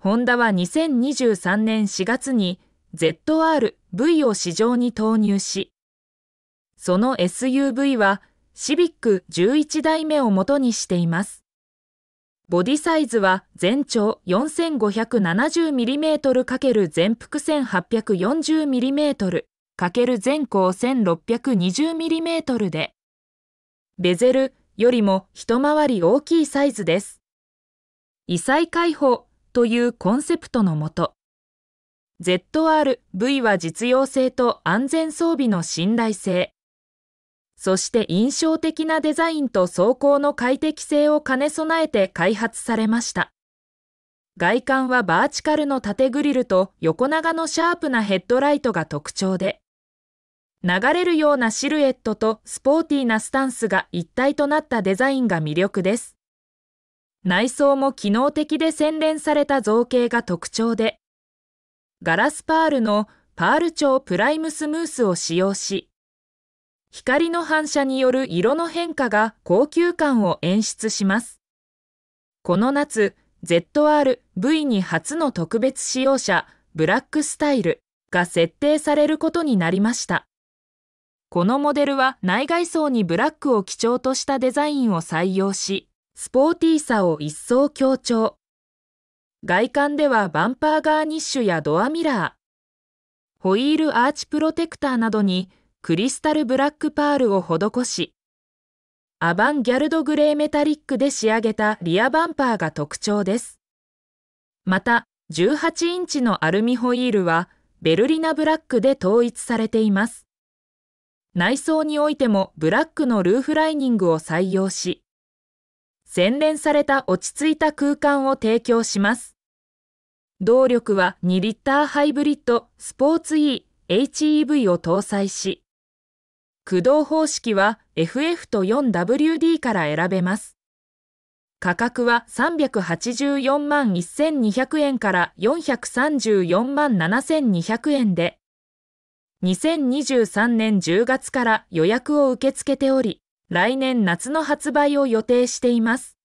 ホンダは2023年4月に ZR-V を市場に投入し、その SUV はシビック11代目を元にしています。ボディサイズは全長 4570mm× 全幅 1840mm× 全高 1620mm で、ベゼルよりも一回り大きいサイズです。異彩解放というコンセプトのもと ZRV は実用性と安全装備の信頼性そして印象的なデザインと走行の快適性を兼ね備えて開発されました外観はバーチカルの縦グリルと横長のシャープなヘッドライトが特徴で流れるようなシルエットとスポーティーなスタンスが一体となったデザインが魅力です内装も機能的で洗練された造形が特徴で、ガラスパールのパール調プライムスムースを使用し、光の反射による色の変化が高級感を演出します。この夏、ZR-V に初の特別使用者、ブラックスタイルが設定されることになりました。このモデルは内外装にブラックを基調としたデザインを採用し、スポーティーさを一層強調。外観ではバンパーガーニッシュやドアミラー、ホイールアーチプロテクターなどにクリスタルブラックパールを施し、アバンギャルドグレーメタリックで仕上げたリアバンパーが特徴です。また、18インチのアルミホイールはベルリナブラックで統一されています。内装においてもブラックのルーフライニングを採用し、洗練された落ち着いた空間を提供します。動力は2リッターハイブリッドスポーツ E HEV を搭載し、駆動方式は FF と 4WD から選べます。価格は384万1200円から434万7200円で、2023年10月から予約を受け付けており、来年夏の発売を予定しています。